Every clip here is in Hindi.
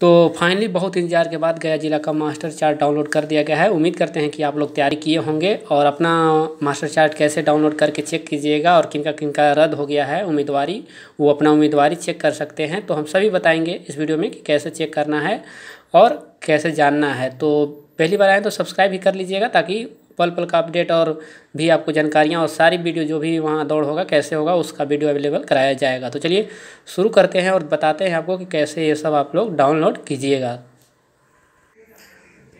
तो फाइनली बहुत इंतजार के बाद गया जिला का मास्टर चार्ट डाउनलोड कर दिया गया है उम्मीद करते हैं कि आप लोग तैयारी किए होंगे और अपना मास्टर चार्ट कैसे डाउनलोड करके चेक कीजिएगा और किनका किनका रद्द हो गया है उम्मीदवारी वो अपना उम्मीदवारी चेक कर सकते हैं तो हम सभी बताएंगे इस वीडियो में कि कैसे चेक करना है और कैसे जानना है तो पहली बार आए तो सब्सक्राइब भी कर लीजिएगा ताकि पल पल का अपडेट और भी आपको जानकारियाँ और सारी वीडियो जो भी वहाँ दौड़ होगा कैसे होगा उसका वीडियो अवेलेबल कराया जाएगा तो चलिए शुरू करते हैं और बताते हैं आपको कि कैसे ये सब आप लोग डाउनलोड कीजिएगा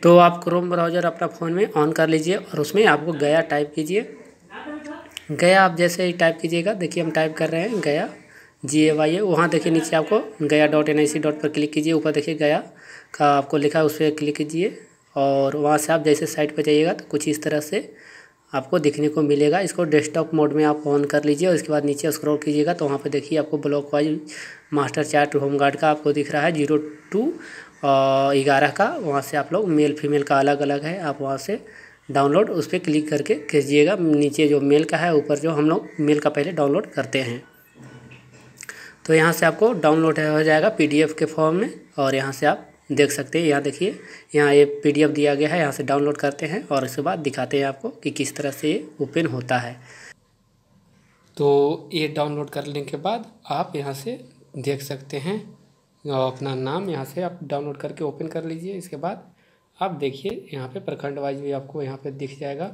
तो आप क्रोम ब्राउज़र अपना फ़ोन में ऑन कर लीजिए और उसमें आपको गया टाइप कीजिए गया आप जैसे ही टाइप कीजिएगा देखिए हम टाइप कर रहे हैं गया जी ए वाई ए वहाँ देखिए नीचे आपको गया dot N I C dot पर क्लिक कीजिए ऊपर देखिए गया का आपको लिखा है उस पर क्लिक कीजिए और वहाँ से आप जैसे साइट पर जाइएगा तो कुछ इस तरह से आपको दिखने को मिलेगा इसको डेस्कटॉप मोड में आप ऑन कर लीजिए और इसके बाद नीचे स्क्रॉल कीजिएगा तो वहाँ पे देखिए आपको block wise master chart home guard का आपको दिख रहा है जीरो टू ग्यारह का वहाँ से आप लोग मेल फीमेल का अलग अलग है आप वहाँ से डाउनलोड उस पर क्लिक करके खींचिएगा नीचे जो मेल का है ऊपर जो हम लोग मेल का पहले डाउनलोड करते हैं तो यहाँ से आपको डाउनलोड हो जाएगा पी के फॉर्म में और यहाँ से आप देख सकते हैं यहाँ देखिए यहाँ ये डी पीडीएफ दिया गया है यहाँ से डाउनलोड करते हैं और इसके बाद दिखाते हैं आपको कि किस तरह से ये ओपन होता है तो ये डाउनलोड करने के बाद आप यहाँ से देख सकते हैं अपना नाम यहाँ से आप डाउनलोड करके ओपन कर लीजिए इसके बाद आप देखिए यहाँ पे प्रखंड वाइज भी आपको यहाँ पे दिख जाएगा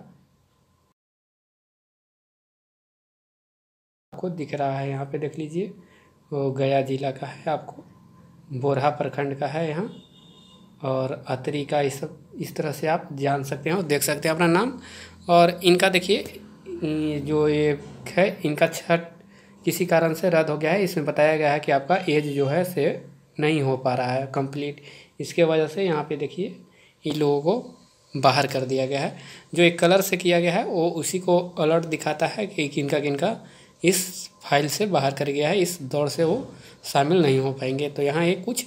आपको दिख रहा है यहाँ पे देख लीजिए वो गया ज़िला का है आपको बोरहा प्रखंड का है यहाँ और अतरी का इस इस तरह से आप जान सकते हैं और देख सकते हैं अपना नाम और इनका देखिए जो ये है इनका छठ किसी कारण से रद्द हो गया है इसमें बताया गया है कि आपका एज जो है से नहीं हो पा रहा है कंप्लीट इसके वजह से यहाँ पे देखिए इन लोगों को बाहर कर दिया गया है जो एक कलर से किया गया है वो उसी को अलर्ट दिखाता है कि किनका किनका इस फाइल से बाहर कर गया है इस दौड़ से वो शामिल नहीं हो पाएंगे तो यहाँ ये कुछ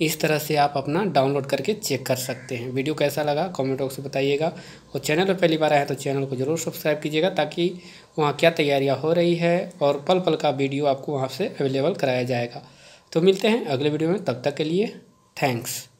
इस तरह से आप अपना डाउनलोड करके चेक कर सकते हैं वीडियो कैसा लगा कमेंट बॉक्स में बताइएगा और चैनल पर पहली बार आए हैं तो चैनल को ज़रूर सब्सक्राइब कीजिएगा ताकि वहाँ क्या तैयारियाँ हो रही है और पल पल का वीडियो आपको वहाँ से अवेलेबल कराया जाएगा तो मिलते हैं अगले वीडियो में तब तक के लिए थैंक्स